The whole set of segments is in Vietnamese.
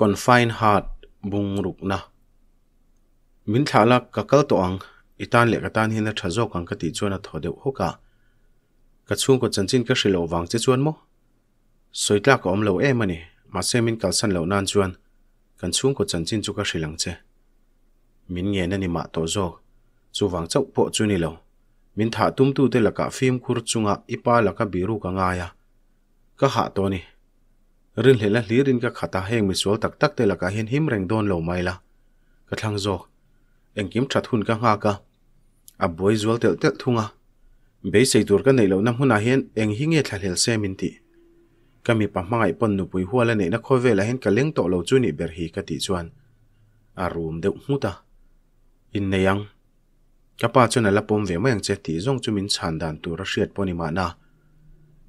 còn fain hạt bung rục na min thả là cả câu tổ ang itan lệ cả tan hiền là thà dốc ang cái tỷ chuan là thọ đều hốc cả cả chuông của chân chân cái sự lầu vàng chết chuan mốc soi tla có ông lầu em anh mà xem min cả sân lầu nan chuan cần chuông của chân chân chu cái sự lằng che min nghe nên mà to dốc chu vàng chốc bộ chu ni lầu min thả tum tu te là cả phim kur chunga ipa là cả biru cả ngaya cả ha tổ ni rin hlela hlir in ka khata heng mi sual tak tak te laka hian him reng don lo mai la ka thlang zo engkim that hun ka nga ka a boi zual tel tel thunga be sei tur ka nei lo na huna hian eng hinge thlahel semin ti kami pamangai pon nu pui huala nei na khove la hen kaleng to lo chu ni ber hi ka ti chuan a room deuh hmuta in neyang kapa chuna lapom ve mayang che ti zong chumin chan dan tu ra hriat poni ma na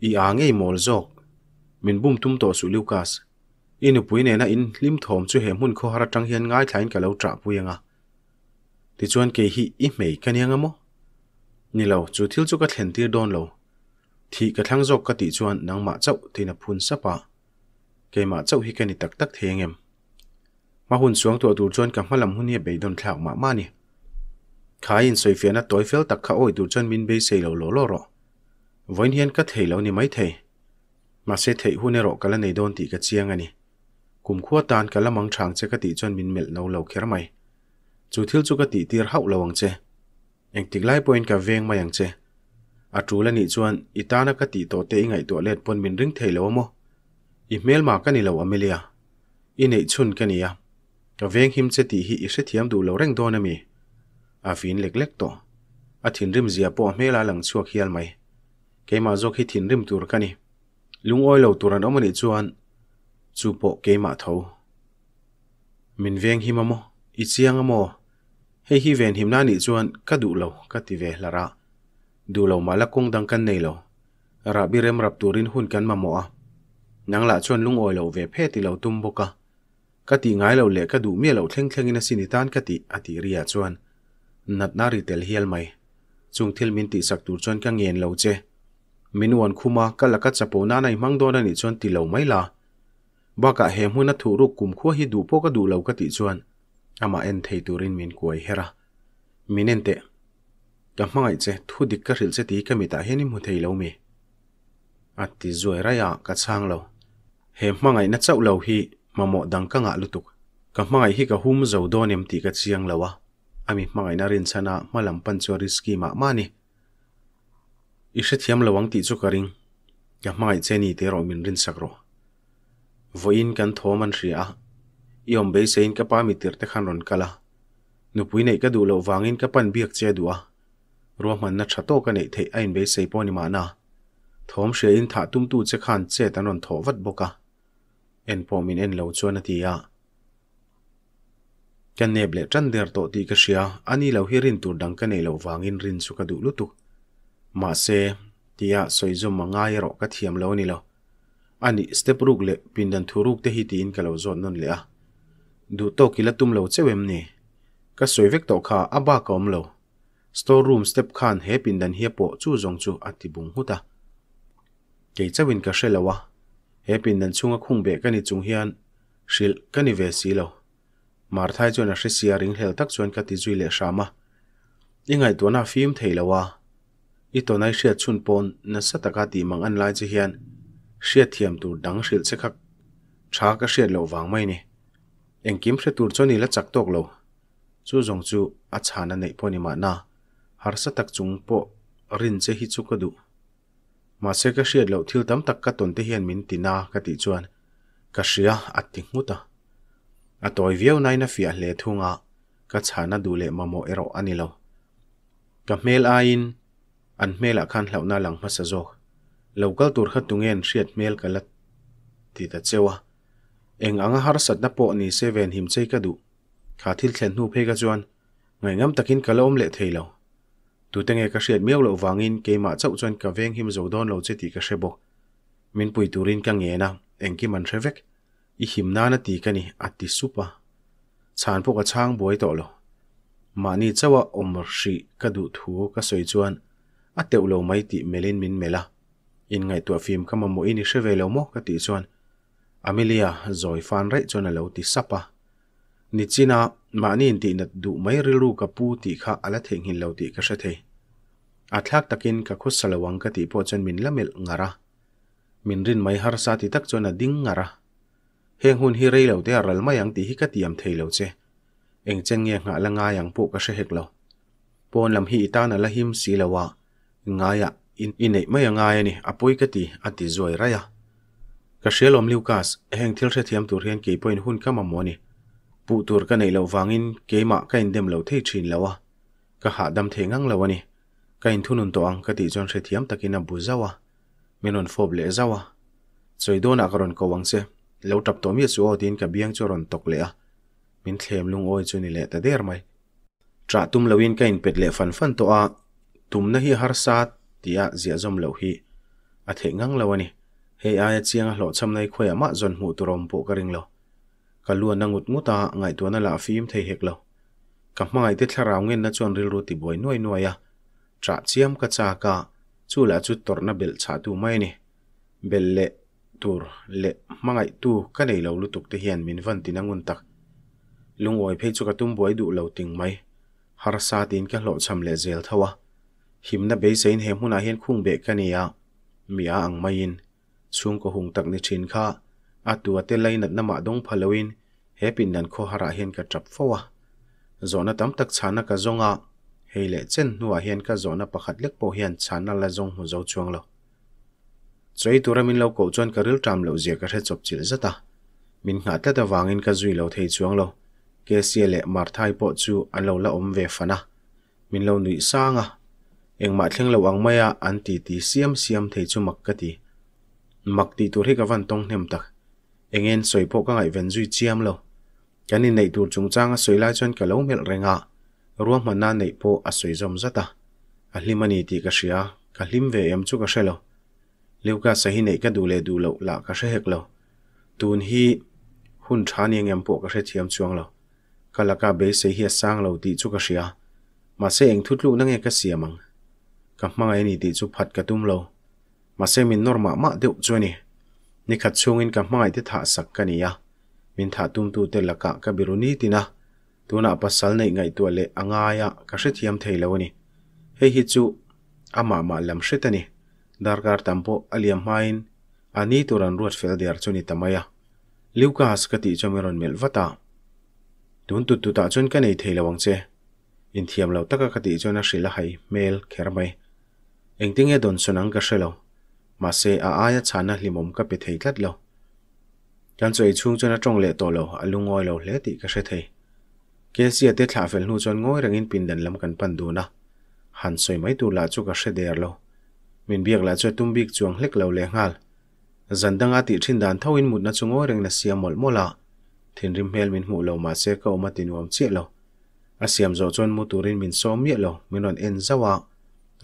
i ange mol zok min bum tum to su Lucas in pui ne na in lim thom chu he mun kho hara tang hian ngai thlain ka lo tra puinga ti chuan ke hi i mei kanianga mo ni lo chu thil chu ka thlen tir don lo thì cả thang dọc cả tỷ chuan nắng mạ chậu thì là phun sắp à cái mạ chậu hi cái này tắc tắc thế anh em mà hôn xuống tụi tụi chuan cảm hoa làm hôn hiệp bấy đồn thảo mạ mà nè khá in soi phía nát tối phèo tắc khá ôi tụi chuan min bê xây lâu lỗ lỗ rõ với hiên các thầy lâu nè mấy thầy มาเซเทหุนรอกันและในโดนติกะเจียงอันนี้กลุ่มขั้วตานกันและมังช้างเจกติจนมินเมลเราเหล่าเครไม่จู่ทิลจุกติตีรเฮาระวังเจเองติดไล่ปอยนกับเวงมาอย่างเจอาจูและนิจวนอิตาณกติโตเติงไงตัวเล็ดปนมินริงเทเลวโมอิเมลมากันในี่เราอเมเลียอินเอชุนกันนี่ยกับเวงหิมเจติฮิอิเสถียมดูเราเร่งโดนมีอาฟินเล็กๆโตอาถินริมเสียปอเมลาหลังชั่วเคียนไหมเกมาโจกให้ถินริมตัวกันนี่ lungoi lo turan omani chuan chu po ke ma tho min veng hi mamo i chiang amo hei hi ven him nani chuan ka du lo ka ti ve lara du lo mala kong dang kan nei lo ra bi rem rap turin hun kan mamo a nang la chuan lungoi lo ve phe ti lo tum boka ka ti ngai lo le ka du mi lo thleng thleng in sini tan ka ti ati ria chuan nat na ri tel hial mai chung thil min ti sak tur chuan ka ngen lo che Minh cả là minuan khuma kalaka chapona nai mangdona ni chon tilo maila baka he thu rục cùng khuwa hi du cả du lo cả ti chuan ama en thei turin min Minh hera minente ka hmangai chứ thu dik ka hril che ti ka mita heni mu thei lo mi ati zoi raya ka chang lo he hmangai nát sau lo hi mà mamo cả ngã nga lutuk ka hmangai hi cả hùm hum zo donem ti ka chiang lawa ami hmangai na rin chana malam pan chu riski ah ma mani Ishe thiam lawang ti chu karing. Ka mai che ni te ro min rin sakro. Voin kan thoman ria. Iom be sein ka pa mi tir te khan ron kala. Pui nei ka du lo wangin ka pan biak che dua. Ruahman na chato ka nei thei ain be sei poni ma na. Thom she in tha tum tu che khan che tan ron tho vat boka. En po min en lo chuan ati ya. Kan neble chan der to ti ka shia ani lo hirin tur dang ka nei lo wangin rin su ka du lutuk. Maase, diya soizoma ngaya roo ka thiam loo ni loo. Ani step roog leo, pindan thu roog te hiti in ka zon non leo. Du toki latum loo cewe mne. Ka soivek to ka abaa ka om loo. Store room step khan he pindan hea po chu zon chu ati bungu ta. Kei ca ka she He pindan chunga kungbe ka ni zunghean, shil ka ni ve si loo. Maar thai zon na she tak zon ka tizui leo sha ma. I ngay tuanaa fiim i to nai hriat chun pon na sa taka ti mang an lai chi hian hriat thiam tur dang hril che khak tha ka hriat lo wang mai ni engkim hre tur choni la chak tok lo chu zong chu a chhana nei pawni ma na har sa tak chung po rin che hi chu ka du ma se ka hriat lo thil tam tak ka ton te hian min ti na ka ti chuan ka hria a ti ngmuta a toy viau nai na fia hle thunga ka chhana du le mamo ero anilo ka mel a in an mel a ah khan hlawna lang ma sa zawk local tur kha tungen hriat mel kalat thì ta chewa eng anga har sat na po ni seven him chei ka du kha thil thlen nu phe ka chuan ngai ngam takin kalom le theilo tu tenge ka hriat meu lo wangin ke ma chau chuan ka veng him zo don lo che ti ka shrebo min pui turin ka nge na eng ki man hrevek i him na na ti ka ni ati supa chan po ka chang boi to lo mani chawa omr shi ka du thu ka soi chuan a teu lo mai ti mình min la, in ngày tua phim kama in ini về lâu mo các ti chuan amelia zoi fan rai chuan à. a lo ti sapa ni china ma ni in ti na du mai rilu ka pu ti kha ala theng hin lo ti ka sha the a thlak takin ka khus salawang ka ti po chuan min lamel ngara mình rin mai har sa ti tak chuan a ding ngara heng hun hi lâu lo te aral mai ang ti hi ka tiam thei lâu che anh chen nghe ngã la nga yang pu ka she hek lâu, pon làm hi ta na la him si lawa ngay à, in in này, mấy ngay inei mai ngaya ni apoi ka ti ati zoi raya ka shelom lucas e heng thil se thiam tur hian ke point hun kama moni pu này ka nei lo wangin keima ka in dem lo thei thin à, cái ha đâm the ngang lawani ka in thunun to ang ka ti jon se thiam takina buzawa menon fob le zawa choidona karon ko wangse lo tap to mi chu din ka biang choron tok le a min thlem lung oi chu ni le ta der mai tra tum lo in ka in pet le fan phân to a tumna hi har sat tia zia zom lo hi à thế ngang ai lo ani he aya chianga hlo cham nai khoi ama zon mu turom po karing lo ka lu na ngut nguta ngai tu na la fim thei hek lo ka hmangai te thlarau ngen na chon ril ruti boi nuôi nuôi à, tra chiam ka cha ka chu la chu tor na bel cha tu mai ni bel le tur le mangai tu ka nei lo lutuk te hian min van tin angun tak lungoi phei chu ka tum boi du lo ting mai har sa tin ka hlo cham le zel thawa himna be zain he hmuna hian khung be kania mia ang main chung ko hung tak ni thin kha atua te lainat nama dong phaloin hepin nan kho hara hian ka trap fowa zona tam tak chana ka zonga hele chen nuwa hian ka zona pakhat lek po hian chana la zong hu zo chuang lo choi turamin lo ko chon karil tam lo zia ka the chop chil zata min nga ta ta wangin ka zui lo thei chuang lo ke sia le mar thai po chu an lo la om ve fana min lo nui sanga engmah thleng lo ang maia an ti ti siam siam thei chu mak ka ti mak ti tur hi ka van tong hnem tak engen soi pho ka ngai ven zui chiam lo kan in nei tur chung changa soi lai chuan ka lo mel renga ruam na nei pho a soi zom zata a hlimani ti ka hria ka hlim ve em chu ka hrelo leuka sahi nei ka du le du lo la ka hre hek lo tun hi hun thani engem pawh ka hre thiam chuang lo kalaka be se hi sang lo ti chu ka hria ma se eng thutlu nange ka siamang ka hmang ai ni tih chu phat ka tum lo masemin norma ma deuh chuani ni khat chungin ka hmangai te tha sak ka ni a min tha tum tu te laka ka biruni tina tuna pasal nei ngai tu le angaya ka hre thiam theilo ni hei hi chu ama ma lam hre tani darkar tampo aliam hain ani turan ruat fel der chuni tamaya liuka haskati chomiron mel vata tun tu tu ta chun ka nei theilawang che in thiam lo taka khati chona hrila hai mel kher mai anh engting e don sunang ka hrelo ma se a aya chana hlimom ka pe thei tlat lo kan choi chung chona tong le lâu, lo alungoi lo hle ti ka hre thei kesi ate thla fel nu chon ngoi rangin pin đần lam kan pan du na han soi mai tu la chu cái hre der lâu mình biết la chu tum biết chuang hlek lo le ngal zandanga ti thin dan thoin mut na chungoi reng na siamol mola thin rim hell mình lâu mà hel min hu lo ma lâu, ka oma tinuam cho anh asiam zo chon muturin min som ye lo minon en zawa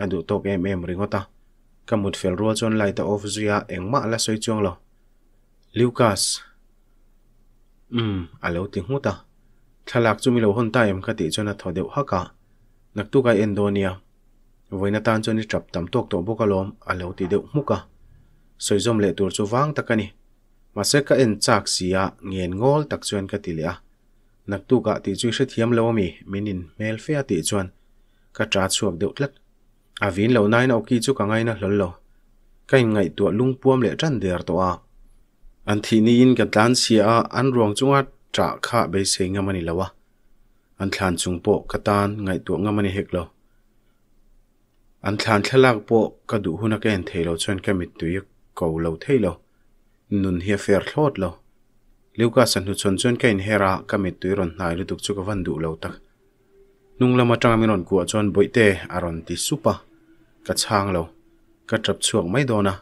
adu tok em em ringota kamut fel rual chon laita off zuya engma la soi chuang lo lucas um alo ting huta thalak chu mi lo hon ta em khati chona thodeu haka naktu kai endonia voina tan choni trap tam tok to bokalom alo ti deu muka soi soizom le tur chu wang takani maseka en chak sia ngien ngol tak chuan ka tilia naktu ka ti chu hre thiam lo mi minin mel fe ti chuan ka tra chuak deuh tlat à vin lâu nay nó ki chu cả ngày nó lol lo cái ngày tu lung buông le tran der to a Anh thi ni in ka tlan si a an rong chunga tra kha be se nga mani lawa an thlan chung po ka tan ngai tu nga mani hek lo an thlan cái po ka du huna ka en thelo chon ka mit tu yek ko lo thelo nun hi fer thlot lo cả san hu chon chon cái in hera cái mít tu ron nai lu tuk chu ka van du lâu tak nungla matang minon kuwa chon boite aron ti supa ka chang lo ka trap chuak mai dona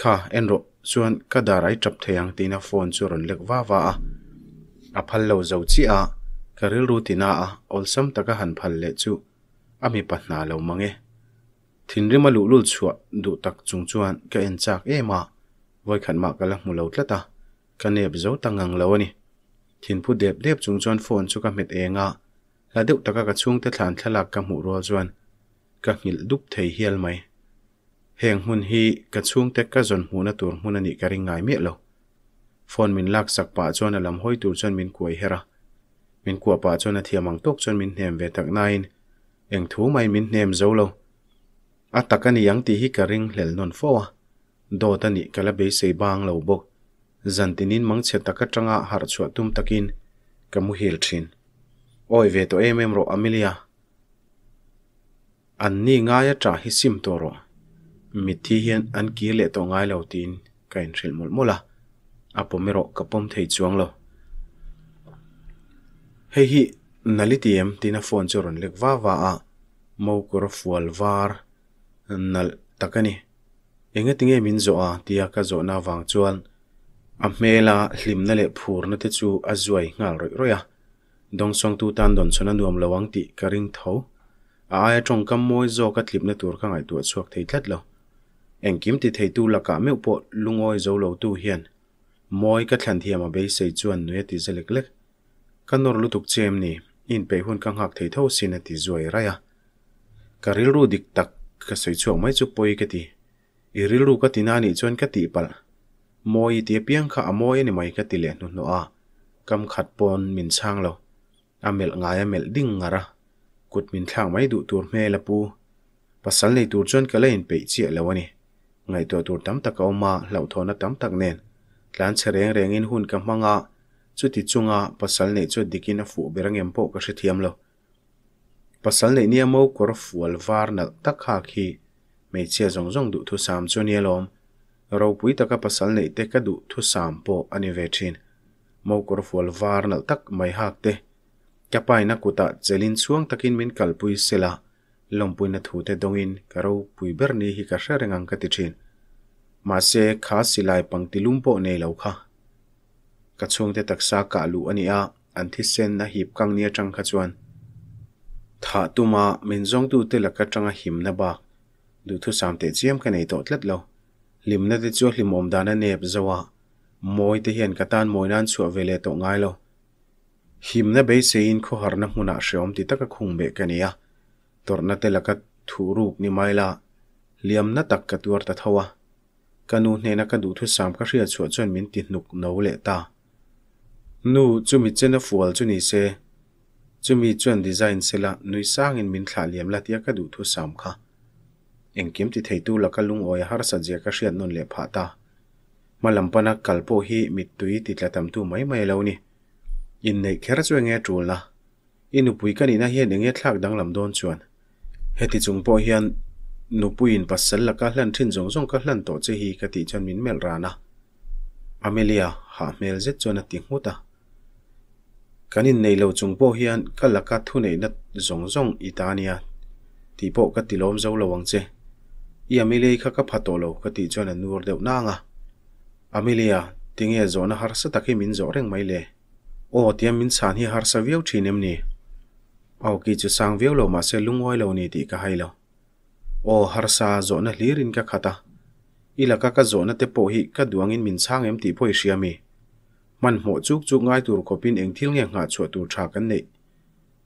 kha enro chuan ka darai trap theyang ti na phone chu ron lek wa wa a a phal lo zo chi a ka ril ru ti na a ol sam ta ka han phal le chu a mi pa na lo mange thin ri ma tak chung chuan ka en chak e ma voi khan ma ka la mu lo tlata ka neb zo tangang lo ani thin pu deb là la deuh các chuông chung te thà thlalak ka hmuh rual chuan các hnilh dup thei hial mày heng hôn hi các chuông ka chung te ka zon hmuna tur hmun ani ka ringngai me lo phone min lak sak pa chuan alam hoi tur chuan min kuai hera min kua pa chuan a thiamang tok chuan min hnem ve tak nain eng thu mai min hnem zo lo a takani yang ti hi ka ring hlel non fo do tani kala be sei bang lo bok zantinin mang cả trăng tanga har chua tum takin kamu hil thin ôi về to em em ro amelia anh ni ngay ya tra hi sim to ro mi thi hiện anh kia le to ngay lâu tin kain ril mol mola apomero kapom thei chuang lo hei hi nalitiem tina phone choron lek wa wa a mo kor fual war nal takani enga tinge min à a tia ka zo na wang chuan a hmela hlimna le phur na te chu azuai à, ngal roi roya dong song tu tan don chona nuam lawang ti karing tho a ai trong kam moi zo ka thlip na tur ka ngai tu chuak thei thlat lo eng kim ti thei tu la ka meu po lungoi zo lo tu hian moi ka thlan thiam a be sei chuan nue ti zelek lek ka nor lu tuk chem ni in pe hun ka ngak thei tho sin ti zoi raya ka ril ru dik tak ka sei chuak mai chu poi ka ti i ril ru ka tina ni chuan ka ti pal moi ti piang kha a moi ni mai ka ti le nu no a kam khat pon min sang lo amel ngai amel ding ngara kut min thlang mai du tur me la pu pasal nei tur chon kala in pe chi lawani ngay to tur tam tak ma lau thona tam tak nen tlan chhereng reng in hun ka manga chu ti chunga pasal nei chu dikin a fu berang em po ka shi thiam lo pasal nei ni amo kor fual var na tak kha khi me chia zong zong du thu sam cho ni lom ro pui taka pasal nei te ka du thu sam po ani ve thin mo kor fual var na tak mai hak te kapai na kuta chelin chuang takin min kalpui sela lompui na thute dongin karo pui berni ni hi ka hrengang ka ti thin ma se kha silai pangti lumpo nei lo kha ka chung te taksa ka lu ani a an thi sen na hip kang nia chang kha chuan tha tuma min zong tu te laka changa him na ba du thu sam te chiam ka nei to tlat lo lim na te chu hlim om dana nep zawa moi te hian katan moinan chu avele to ngai lo himna beisein kho harna hmuna hriawm ti taka khungbe kania torna te laka thuruk ni maila liamna tak ka tuar ta thawa kanu hnena ka du thu sam ka hria chu chon min ti hnuk no le ta nu chumi chena fual chu ni se chumi chuan design sela nui sangin min thla liam la tia ka du thu sam kha engkim ti theitu laka lung oi har sa je ka hriat non le pha ta malampana kalpo hi mit tui ti tlatam tu mai mai lo ni in nei khera chu nge tul la, in upui kan ina hian enge thlak dang lam don chuan heti chung po hian nupui in pasal la ka hlan thin jong jong ka hlan to che hi ka ti chan min mel rana amelia ha mel zet chona ti ngota kanin nei lo chung po hian ka la ka thu nei na jong jong itania ti po ka ti lom zo lo wang che i amelia kha ka phato lo ka ti chona nur deuh na nga amelia tinge zona har sa takhi min zo reng mai le ô tiêm minh san hi har sa viau thin em ni au ki chu sang viau lo ma se lungoi lo ni ti ka hai lo Ô, har sa zo na hlirin ka khata ila ka ka zo na te po hi ka duangin min sang em ti poi riami man mo chuk chuk ngai tur pin eng thil nge nga chu tur tha kan nei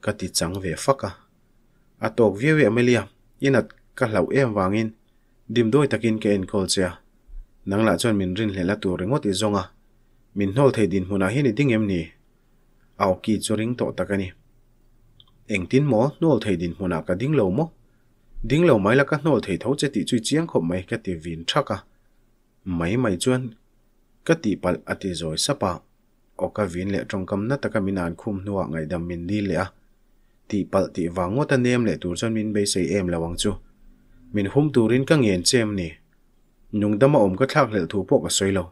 ka ti chang ve faka atok ve ve amelia inat ka hlau em wangin dim doi takin ke en kol cha nang la chon min rin hlela tur rengot i e zonga min hol thei din huna hi ni ding em ni ao ki zo ring to ta ka ni eng tin mo nol thei din huna ka ding lo mo ding lo mai la ka nol thei tho che ti chu chiang kho mai ka ti vin tha ka mai mai chuan ka ti pal ati zoi sapa o ka vin le trong kam na ta ka minan khum nuwa ngai min li ti pal ti wangwa ta nem le tur min be sei em la wang chu min hum turin ka ngen chem ni nung dama thak lel thu ka soi lo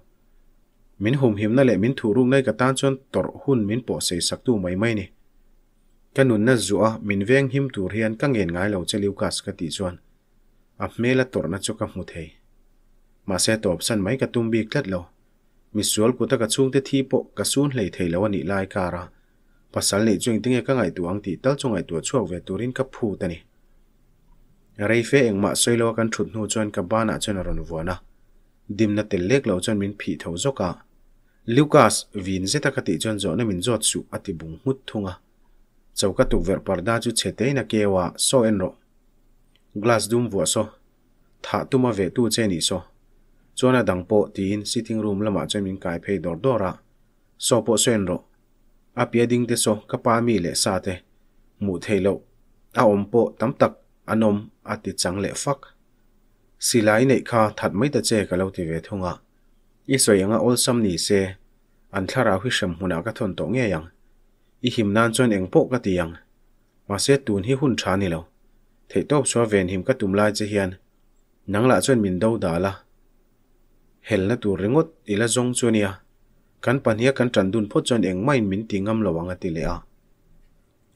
มินหุมหิมนั่นแหละมินถูรุ่งได้กระตานจนตรหุ่นมินปอเสสักตู้ไม่ไม่นี่กันนุนนั่นจัวมินเวงหิมถูเรียนกังเงินง่ายเหล่าเจลิวกัสกติจวนอับเมลตรนั่นจกับมุเทยมาเสตอบสันไหมกระตุ้มบีกลัดเหล่ามิสวลกุตะกระชุ่งเตทีปกระซูนเลยเทยแล้ววันนี้ลายการะภาษาเนื่จวงติ้งเอกังไงตัวอังติตั้งจงไงตัวช่วงเวตุรินกับผู้ตันี่ไรเฟเองมาซอยเลากันฉุดนูจวนกับบ้านอาจารย์รนวัวนะดิมนาเตลเล็กเหล่าจนมินผีเท่าจกะ Lucas vin zeta kati chon zo na min zot su ati bung hut thunga chauka tu ver parda chu chete na kewa so enro glass dum vu so tha tuma ve tu che ni so chona dangpo tin sitting room lama chen min kai phei dor dora so po so enro apia ding te so kapa mi le sa te mu theilo a om po tam tak anom ati chang le fak silai nei kha that mai ta che ka lo ti ve thunga isoi anga ol sam ni se an thlara hui sham huna ka thon to nge yang i him nan chon eng po ka ti yang ma se tun hi hun tha ni lo thei to so ven him ka tum lai che hian nang la chon min do da la hel na tu ringot ila zong chunia kan pania kan trandun pho chon eng main min ti ngam lo anga ti le a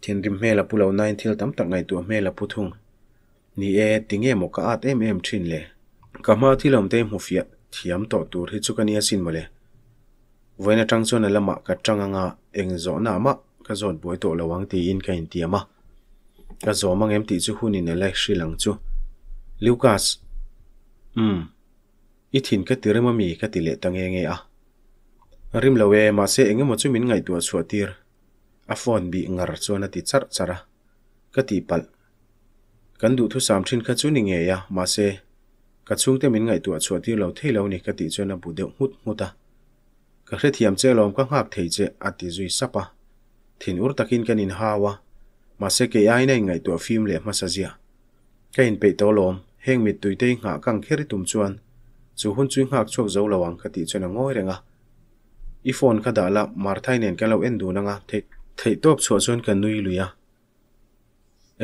thin rim me la pulo nine thil tam tak ngai tu me la puthung ni e tinge mo ka at em em thin le kama thilom te mu fiat thiam to tur hi chu kania sin mole voina tang la lama ka tanga nga eng zo na ma ka zon boi to lawang ti in ka in ti ama ka zo mang em ti chu hun ni le sri lang chu lucas hm i thin ka tire ma mi ka ti le tang e nge a rim lo ma se eng mo chu min ngai tu chu tir a phone bi ngar chona ti char chara ka ti pal kan du thu sam thin kha chu ni nge ya ma se xuống ngày tuổi chung te lâu ngai lâu này ti tỷ thei lo ni ka hút chena bu deuh hut muta ka hre thiam che lom ka ngak thei che ati zui sapa thin ur cái kan in hawa mà sẽ ke ai này ngày tuổi phim le ma sa zia ka in pe to lom heng mit tui te nga kang kheri tum chuan chu hun chu ngak à, chok zo lawang ka ti chena ngoi renga i à. phone ka dala mar thai nen ka lo en du nanga thấy thei top chua chuan kan nui luya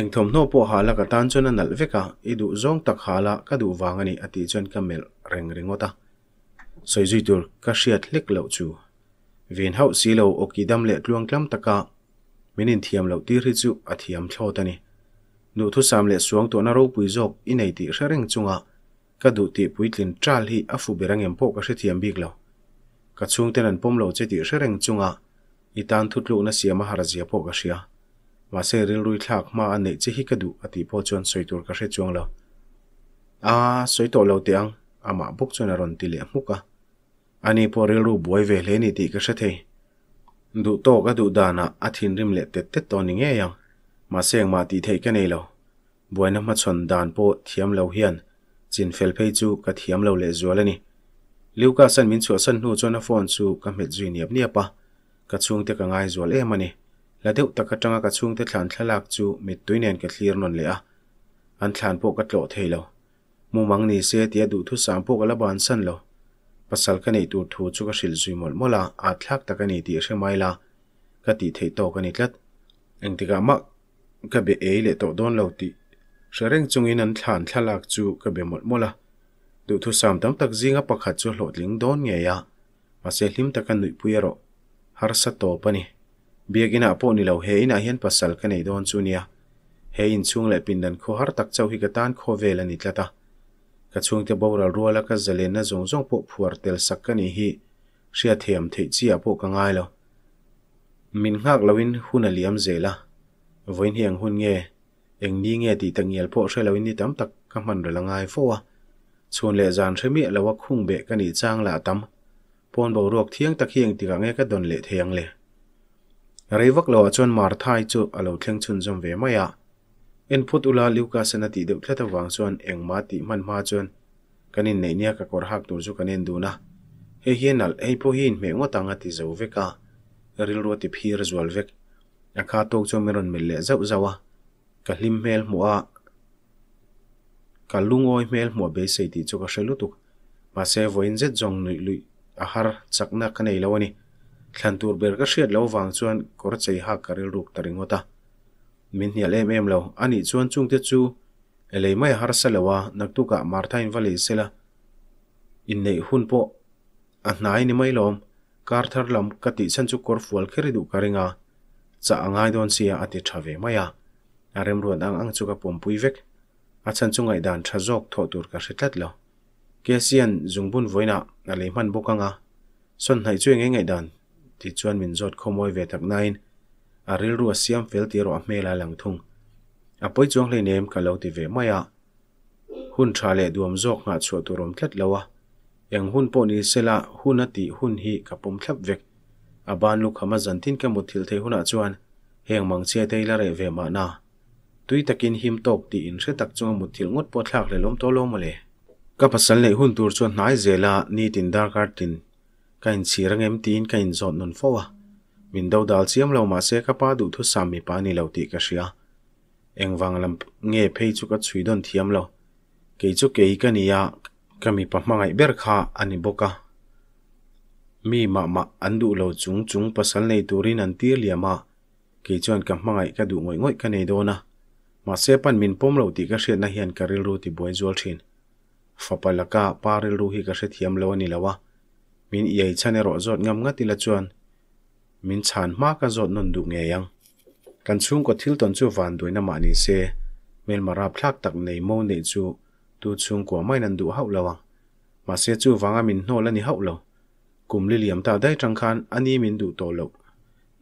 eng thom no po hala cả tan chuna nal veka i du zong tak hala ka du wangani ati chon ka mel reng ringota soi zui tur ka shiat lek lo chu vin hau si lệ okidam le tắc tlam Mình nên thiam lo ti ri chu cho ta tani nu thu sam le suang to na ro pui jok i nei ti shareng chunga ka du ti pui tlin tral hi afu berang em po ka shi thiam bik lo tên anh ten an pom lo che ti chung à, ít tan thut lu na siama harazia po ka shia mà xe ril lùi thak mà anh đủ ở nei chi hi xoay du ati po chuan soitur ka hre chuang lo a soito lo te ang ama buk chuan aron ti le muka ani po ril ru boi ve le ni ti ka hre thei du to ka du dana athin rim le te te to ni nge yang ma seng ma ti thei ka nei lo buaina ma chon dan po thiam lo hian chin fel phei chu ka thiam lo le zual ani liu ka san min chu san nu chona phone chu ka met zui niap niapa ka chung te ka ngai zual mà nè และทุกตะกจังกระช่วงที่ฉันฉลาดจูมิดตุ้ยเนียนกระซีรนนเลยอ่ะอันฉันพวกกระโดดเทลยวมุมังนี่เสียเตียดูทุสามพวกกระบานสั่นเลยภาษาคนอีตูทูจุกสิลซุยมลมลาอาจลักตะกันอีตีเชื่อไม่ละกติเทโตกันอีลัดเองติกามักกับเบเอเลโตโดนเลวติเสร็งจงอินันฉันฉลาดจูกับเบมลมลาดูทุสามตั้งตะจิงอ่ะประคัตจูหลอดลิงโดนเงียะมาเสียลิมตะกันหนุ่ยพุยรอฮาร์สตโตปนีบียกินปุ่นนี่เราเห็นอาเฮนพัสดุกันในดอนซูนียเห็นช่วงเล็ปินดันขวารตักเจ้าหิกตันขวเวลันิตละตากระช่วงเตบอร์รัวลักับเจเลน่าจงจงปุ่บผัวเตลสักกันนี่ฮีเชียเทียมเทจีปุ่นกัง่ายละมินหักเลาวินฮุนเลียมเจละวินเฮียงฮุนเงยเอ็งนี่เงยตีตังเงียปุ่นเชลาวินนี่ตั้มตักกำมันเรื่องไงฟัวชวนเลจานเชมียเละว่าคุ้งเบกันนี่จ้างละตั้มปนบอรวกเที่ยงตะเคียงตีกันเงยก็ดนเละเทียงเลย reivak lo achon mar thai chu alo thleng chun jom ve maya input ula luka senati deuh thlata wang chuan engma ti man ma chuan kanin nei nia ka kor hak tur chu kanin duna he hianal ei po hin me ngo tanga ti zo veka ril ro ti phir zual vek akha tok chu meron mil le zau zawa ka hlim mel muwa ka lungoi mel muwa be sei ti chu ka hrelu tuk ma se voin zet jong nui lui ahar chakna ka lâu lawani thlan tur ber ka hriat lo wang chuan kawr chei ha karil ruk taringota min hnial em em lo ani chuan chungte chu elei mai har salawa à, naktuka marthain vale sela in nei hun po anh à, hnai ni mai lom carter thar cái kati chan chu kor fual kheri du karinga cha angai don sia ati à, à thave maya arem ruan ang ang chuka pompui vek anh chan chu ngai dan tha jok lâu tur ka hritlat bún vui zungbun voina mặn man bokanga xuân hải chu nge ngày đàn thì chuan mình zot khomoi ve về nain a ril ru a siam fel ti ro a hmela lang thung a poi chuang le nem ka lo ti ve mai a hun tha le duam zok nga chu tu rom thlet lawa eng hun po ni sela hun ati hun hi ka pom thlap vek À ban lu khama zan tin ka muthil thei huna chuan heng mang xe che te la re ve ma na tui takin him tok ti in re tak chung muthil ngot po lạc để lom to lom le ka pasal le hun tur chuan hnai zela ni tin dark garden kain sirang em tin kain zot non fowa window dal siam lo ma se kapa du thu sam mi pani lo ti ka shia engwang lam nge phei chu ka chui don thiam lo ke chu ke ka ni ya kami pa mangai ber kha ani boka mi ma ma andu lo chung chung pasal nei turin an tir liama ke chuan ka mangai ka du ngoi ngoi ka nei dona ma se pan min pom lo ti ka shia na hian karil ru ti boi zual thin fapalaka paril ru hi ka shia thiam lo ani lawa min iei chane ro zot ngam nga tila chuan min chan ma ka zot non du nge yang kan chung ko thil ton chu van duina ma ni se mel mara phlak tak nei mo nei chu tu chung ko mai nan du hau lawa ma se chu wanga min no lani hau lo kum li liam ta dai tang khan ani min du to lo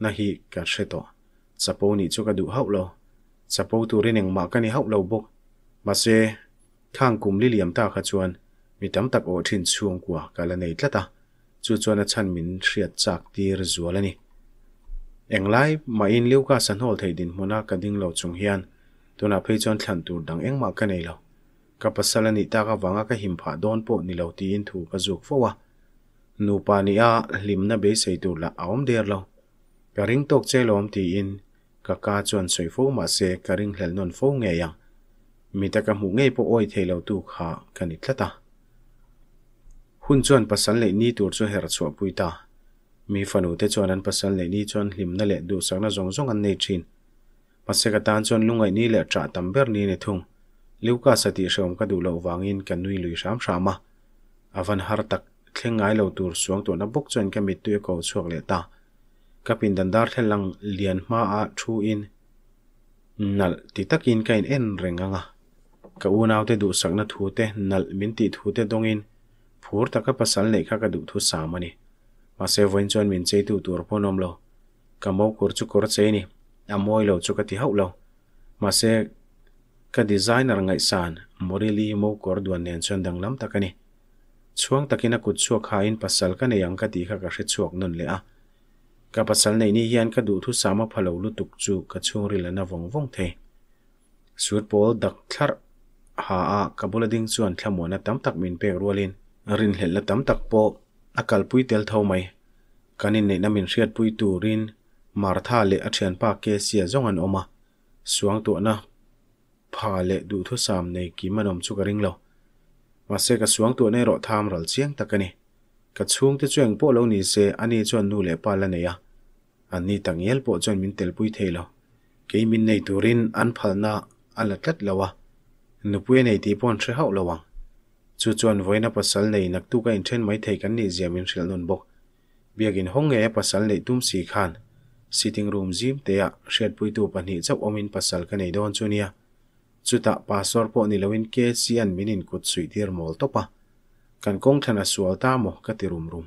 na hi ka she to chapo ni chu ka du hau lo chapo tu rineng ma ka ni hau lo bok ma se thang kum li liam ta kha chuan mi tam tak o thin chuang kwa kala nei tla ta chu chuan chan min thriat chak tir zual ani eng lai ma in liu ka san hol thei din hmona ka ding lo chung hian tuna phei chuan thlan tur dang eng ma ka nei lo ka pasal ani ta ka wanga ka him pha don po ni lo ti in thu ka zuk fowa nupa ni a limna be sei tur la aom der lo ka ring tok che lom ti in ka ka chuan soi fo ma se ka ring hlel non fo nge yang mi ta ka mu nge po oi thei lo tu kha ka ni thlata hun chuan pasan le ni tur chu her chu ta, mi fanu te chuan an pasan le ni chuan hlim na le du na zong zong an nei thin pase ka tan chuan lungai ni le tra tam ber ni ne thung leuka sati shom ka du lo wangin kan nui lui ram rama avan har tak thlengai lo tur suang to na bok chuan e ka mit tu ko chuak le ta kapin dandar thelang lian ma a thu in nal ti takin kain en renganga ka u naw te du sakna thu te nal min ti thu te dongin ผู้ตักก็ปัสสนเลข้ากระดูกทุสามันนี่มาเซวินชวนมินเซตูตัวพ่อนมโลกำบ่าวกุรชุกุรเซนี่อมวยโลชุกติฮาวโลมาเซก็ดีไซน์นั่งไงสานมอริลีมูกอรดวันเนีนชวนดังลำตะกันนี่ช่วงตะกินกุดช่วงขาินพัสดุกันในยังกติีข้ากระชิดช่วงนั่นเลยอ่ะกับพัสดุในนี้ยันก็ดูทุสามาพะโลลุตุกจูกระช่วงริลันวงวงเทสุดโปลดักทาร์ฮ่ากับบุลดิ้งชวนขโมวนัดตั้มตักมินเปรัวลิน rin hel la tam tak po akal pui tel thau mai kanin nei namin riat pui tu rin martha le athian pa ke sia jong an oma suang tu na pha le du thu sam nei ki manom chu garing lo ma se ka suang tu nei ro tham ral chiang takani ka chuang te chuang ni se ani chon nu le pa la ya ani tang po chon min tel pui thelo ke min nei turin an phal na ala tat lawa nu pui e nei pon thre hau lawang chu chuan voina pasal nei nak tu ka in then mai thei kan ni ziam in hril non bok biagin hong nge pasal nei tum si khan sitting room zim te a shet pui tu pani chap omin pasal ka nei don chunia chuta pastor po ni loin ke sian minin kut sui dir mol topa kan kong thana sual ta mo ka ti rum rum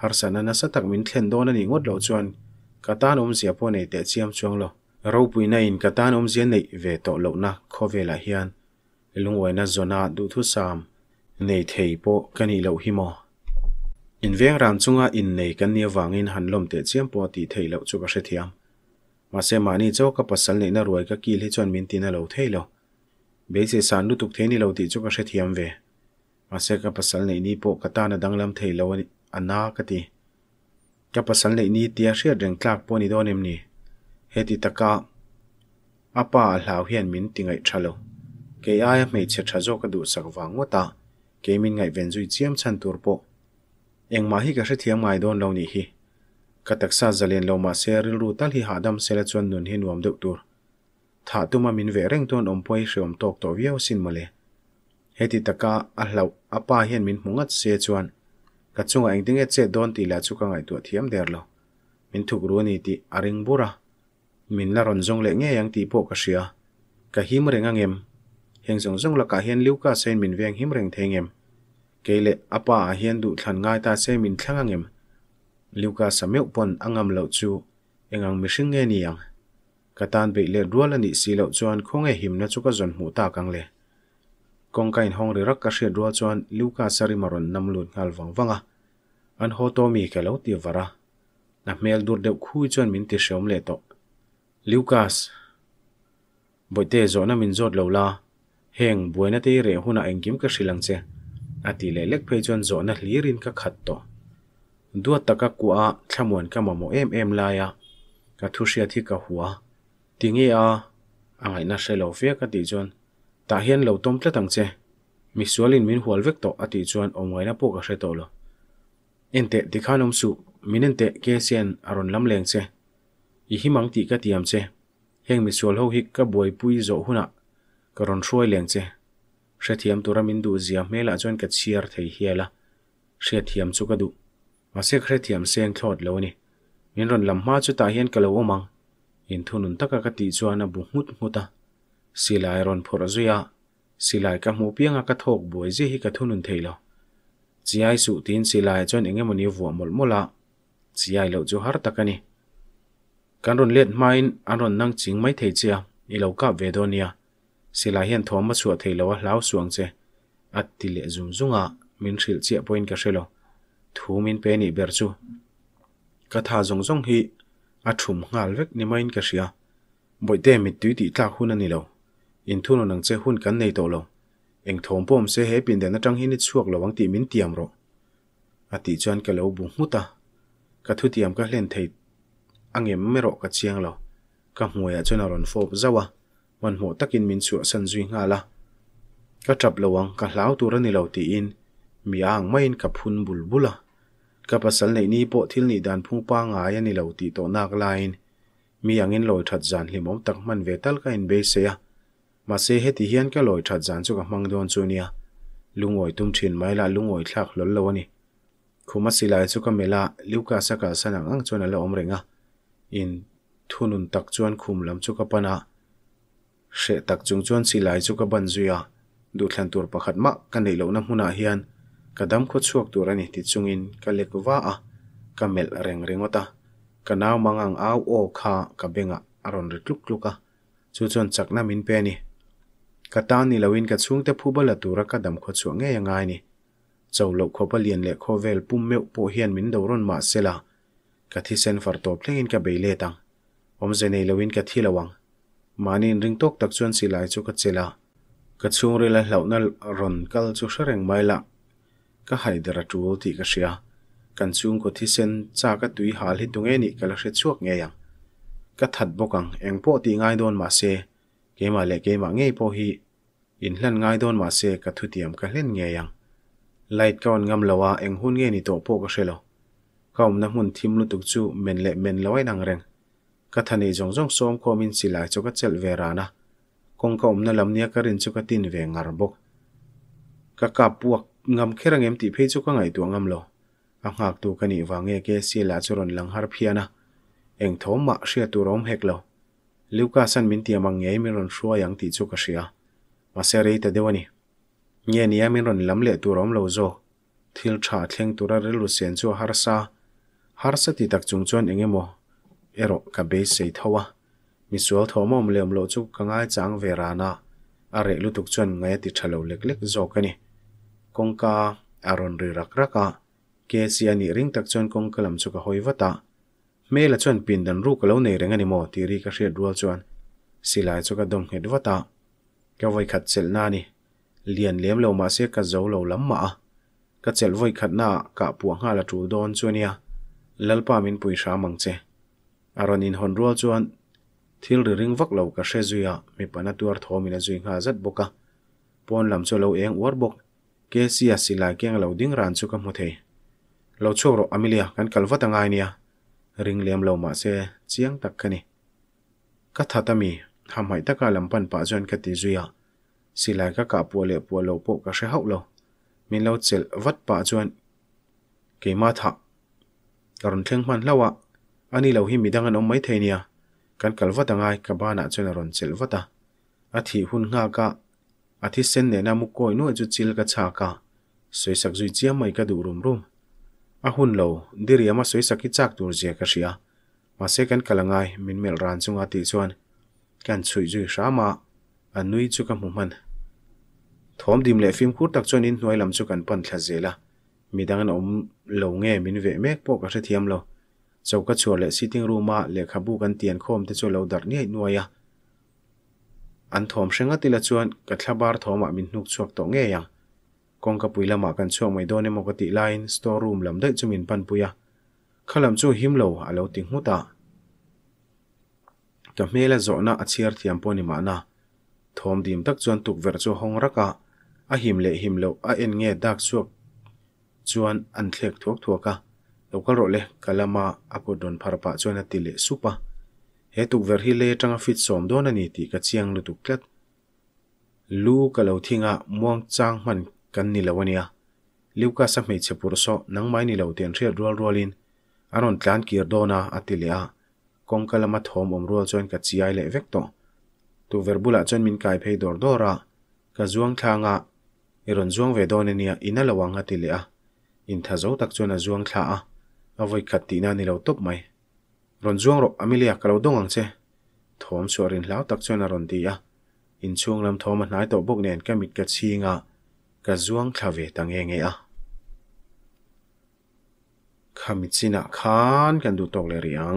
har na sa tak min thlen don ani ngot lo chuan katan om zia po nei te chiam chuang lo ro pui na in katan om zia nei ve to lo na khovela hian lungwaina zona du thu sam nei thei po kani lo hi mo in veng ran chunga in nei kan nia wangin hanlom te chiam po ti thei lo chu ka hre thiam ma se mani cho ka pasal nei na ruai ka ki li chon min tin lo thei lo be se san lu tuk theni lo ti chu ka hre thiam ve ma se ka pasal nei ni po ka ta na danglam thei lo ani ana ka ti ka pasal nei ni tia hria reng tlak po ni do nem ni he ti taka apa hlau hian min tingai thalo ke ai mei che thazo ka du sak wangwa ta gaming ngai venzui chiam chan turpo eng ma hi ka sha thiam ngai don lawni hi ka taksa zalen lo ma se ril ru tal hi hadam se la nun hin nuam duk tur tha tu ma min ve reng ton om poi tok to viaw sin male heti taka a hlau a min mungat se chuan ka chunga eng dinge che don ti la chuka ka ngai tu thiam der lo min thuk ru ni ti aring bura min la ron le nge yang ti po ka shia ka him rengang em hiện sống heng zong zong laka hian luka sen hiếm veng him em kể lệ apa à a à hian du thlan ngai ta se min thlangangem luka sameu anh em lo chu engang mihring nge ni ang katan be le rual ani si không chuan khonge nữa na chuka zon mu ta kang le kongkain hong ri rak ka hre rual chuan luka sari maron namlun ngal vang à anh ho to mi cái lo ti vara na mail dur deuh khui anh min ti hreom lệ to Lucas lukas boite rồi na min zot lâu la heng buena te re huna engkim ka shrilang che ati le lek phei chon zo na hlirin ka khat to dua taka kuwa thamon ka mamo em em laya ka thushia thi ka huwa tingi a angai na shelo fe ka ti chon ta hian lo tom tla tang che mi sualin min hual vek to ati chuan omngai na po ka hre to lo ente tikhanom su minente ke sian aron lam leng che i himang ti ka tiam che heng mi sual ho hik ka boi pui zo huna karon ruai leng che hre thiam turam in du zia hmel a chuan ka chiar thei hiala hre thiam chu ka du ma se hre thiam seng thlot lo ni min ron lam ma chu ta hian kalo omang in thunun taka ka ti chuan a bu hmut hmuta silai ron phor zuya silai ka hmu pianga ka thok boi je hi ka thunun theilo chiai su tin silai chuan engemoni vuah mol mola chiai lo chu har takani kan ron let main an ron nang ching mai thei chia i lo ka ve donia si laa hien thoo ma suwa thay loa laaw suwaang tse ati lia zung zung aaa min shil chiaa po in kashay loa thuu min peen ii berzu katha zung zung hii atruum ngaalwek ni maa in kashaya boi dee mit tui tiitaa khunani loa in thuu noo nang che khun ka nay toa loa ing thoo mpoom se hee binda na chang hii nit suwaak loa wang ti min tiam roa ati chuan ka loa ubu ngu taa kathu tiam ka hlin thay aang iam maa roa ka chiang loa ka mua yaa ron foo pa man hmuh takin min chu san zui nga la ka trap lawang ka hlau tur ani lo ti in mi ang mai in ka phun bulbula ka pasal nei ni po thil ni dan phung pa nga ya ni lo ti to nak lain mi ang in loi that zan hlimom tak man ve tal ka in be se ya ma se he ti hian ka loi that zan chu ka mang don chu nia lungoi tum thin mai la lungoi thlak lol lo ani khuma silai chu ka mela liuka saka sanang ang chona la om renga in thunun tak chuan khum lam chu ka pana she tak chung chuan si lai chu ka ban zuya du thlan tur pakhat ma ka nei lo na huna hian kadam kho chuak tur ani ti chungin ka lek wa a kamel reng reng ota ka naw mangang au o kha ka benga aron ri kluk a chu chuan chakna min ni ka ta lawin ka chung te phubal a tur dam kho chuang nge yangai lo kho palian le vel pum po hian min doron ma sela ka thi sen far to ka beile tang omze nei lawin ka thilawang manin ring tok tak chuan silai chu ka chela ka chung rila hlauhnal ron kal chu hring maila ka haidara tul ti ka sia kan chung ko thi sen cha ka tui hal hi tunge ni kala hre chuak nge yang ka that bokang engpo ti ngai don ma se kema le kema nge po hi in hlan ngai don ma se ka thutiam ka hlen nge yang light kawn ngam lawa eng hun nge ni to po ka hrelo kaum na hun thim lu tuk chu men le men lawai nang reng ka thani jong jong som khom in silai chu ka chel ve rana kong ka umna lamnia ka rin chu ka tin ve bốc bok ka ka puak khi răng em ti phe chu ka ngai tu ngam lo a ngak tu ka ni wa nge ke sila chu ron lang har phiana eng thom ma sia tu rom hek lo luka san min ti amang ngei mi ron shua yang ti chu ka sia ma se rei ta dewani nge ni amin ron lam le tu rom lo zo thil tha thleng tura relu sen chu har sa har sa ti tak chung anh chon engemo erawh ka be sei tho a misual thawma awm le awm lo chu ka ngai chang ve rana a reh lutuk chuan ngai ti thalo lek lek zawk ani kawngka a rawn ri rak raka ke si ani ring tak chuan kawngka lam chu ka hoi vata mela chuan pin dan ru ka lo nei reng ani maw ti ri ka hriat rual chuan silai chu ka dom het vata ka voi khat chel na ni lian lem lo ma se ka zo lo lam ma a ka chel voi khat na ka pu nga la tu don chuania lalpa min pui sha mang che aronin hon rual chuan thil ri ring vak lo ka hre zuya mi pana tuar thomin a zui nga zat boka pon lam chu lo eng uar bok ke si a sila keng lo ding ran chu ka mu thei lo chho ro amilia kan kalwa ta ngai nia ring lem lo ma se chiang tak khani ka thatami hamai taka lampan pa chuan ka ti zuya sila ka ka pu le pu lo po ka hre hau lo min lo chel vat pa chuan ma tha karon thleng man lawa อันนี้เราหิมิดังนั้นไม่เทียนการกลวัดง่ายกับบ้านอาจารย์รอเซลวัดอาทิหุ่นงากะอาทิตเส้นเนน่ามุกโอยนู่นจุดจิลกับชาก้าสวยสักจุดเจียมไม่กระดูรุมรุมอาหุ่นเราดีเรียมาสวยสักกิจักตัวเจียกเชียมาเสกันกลังไงมินเมลรันจงอาทิชวนกันสวยจุดสามะอันนุยจุกมุมันทอมดิมเล่ฟิมคูดตักชวนินหน่วยลำจุกันปั่นเะเซล่ะมีดังนั้นเราเงี้ยมินเวเมกโปกับเสียมเรา chau ka chua le sitting room a le khabu kan tian khom te chu lo dar ni nu aya an thom shenga tila chuan ka thlabar thoma min nuk chuak to nge ya kong ka puila ma kan chuang mai donem ko ti line store room lam dai chumin pan puya khalam chu him lo a lo ti huta ta mele zo na achiar thiam poni ma na thom dim tak chuan tuk ver chu hong raka a him le him a en nge dak chuak chuan an thlek thuak thuaka lokalrawhle kalama a kut rawn pharpah chuan a ti leh sup a he tukverhhile ṭanga fitsâwm dâwna ni tih ka cinlmng ânhnanloaw naglotnhriat rualrualin a awn tlân kir dâwna a tile a kg althaawral chunka ciai leh vek tawh tukver bchun minkaihei dawrdara zanglâi ran zuang ve dâwna na ina lo ang a ti le a inthazo tak chuna zuang hlaa เอาไว้ขัดตีน่นในเราตบไหมรอนจวงรบอเมริกาเราดงังเช่ทอมสวรินแล้าตักเชนรอนดีอ่ะอินช่วงลำทอมันนายตัวบุกเนียนก็มิดกัะชีงอ่ะกระจวงคาเวตังเองเงอ่ะขามิดสินะคานกันดูตกเลยเรียง